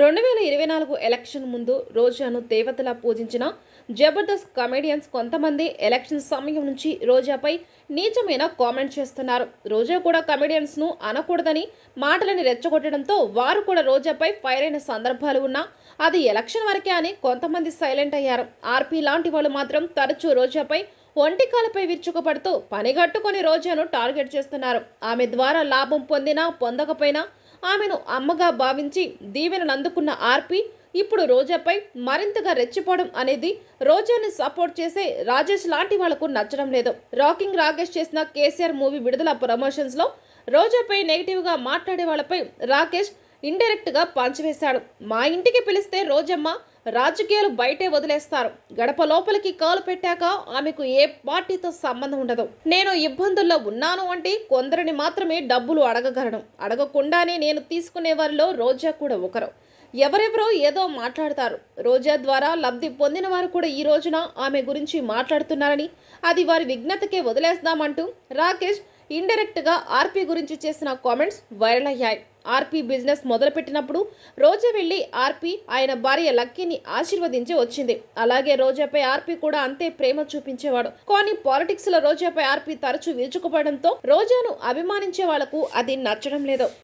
రెండు వేల ఇరవై నాలుగు ఎలక్షన్ ముందు రోజాను దేవతలా పూజించిన జబర్దస్త్ కమెడియన్స్ కొంతమంది ఎలక్షన్ సమయం నుంచి రోజాపై నీచమైన కామెంట్ చేస్తున్నారు రోజా కూడా కమెడియన్స్ను అనకూడదని మాటలని రెచ్చగొట్టడంతో వారు కూడా రోజాపై ఫైర్ అయిన సందర్భాలు ఉన్నా అది ఎలక్షన్ వరకే అని కొంతమంది సైలెంట్ అయ్యారు ఆర్పీ లాంటి వాళ్ళు మాత్రం తరచూ రోజాపై ఒంటికాలపై విరుచుకుపడుతూ పనిగట్టుకొని రోజాను టార్గెట్ చేస్తున్నారు ఆమె ద్వారా లాభం పొందినా పొందకపోయినా ఆమెను అమ్మగా భావించి దీవెనలు అందుకున్న ఆర్పి ఇప్పుడు రోజాపై మరింతగా రెచ్చిపోవడం అనేది రోజాని సపోర్ట్ చేసే రాజేష్ లాంటి వాళ్లకు నచ్చడం లేదు రాకింగ్ రాకేష్ చేసిన కేసీఆర్ మూవీ విడుదల ప్రమోషన్స్లో రోజాపై గా మాట్లాడే వాళ్ళపై రాకేష్ ఇండైరెక్ట్గా పంచివేశాడు మా ఇంటికి పిలిస్తే రోజమ్మ రాజకీయాలు బయటే వదిలేస్తారు గడప లోపలికి కాలు పెట్టాక ఆమెకు ఏ పార్టీతో సంబంధం ఉండదు నేను ఇబ్బందుల్లో ఉన్నాను అంటే కొందరిని మాత్రమే డబ్బులు అడగగలను అడగకుండానే నేను తీసుకునే వారిలో రోజా కూడా ఒకరు ఎవరెవరో ఏదో మాట్లాడతారు రోజా ద్వారా లబ్ధి పొందిన వారు కూడా ఈ రోజున ఆమె గురించి మాట్లాడుతున్నారని అది వారి విజ్ఞతకే వదిలేస్తామంటూ రాకేష్ ఇండైరెక్ట్గా ఆర్పీ గురించి చేసిన కామెంట్స్ వైరల్ అయ్యాయి ఆర్పీ బిజినెస్ మొదలుపెట్టినప్పుడు రోజా వెళ్ళి ఆర్పీ ఆయన భార్య లక్కీని ఆశీర్వదించి వచ్చింది అలాగే రోజాపై ఆర్పీ కూడా అంతే ప్రేమ చూపించేవాడు కానీ పాలిటిక్స్ లో రోజాపై ఆర్పీ తరచూ విరుచుకుపడంతో రోజాను అభిమానించే వాళ్లకు అది నచ్చడం లేదు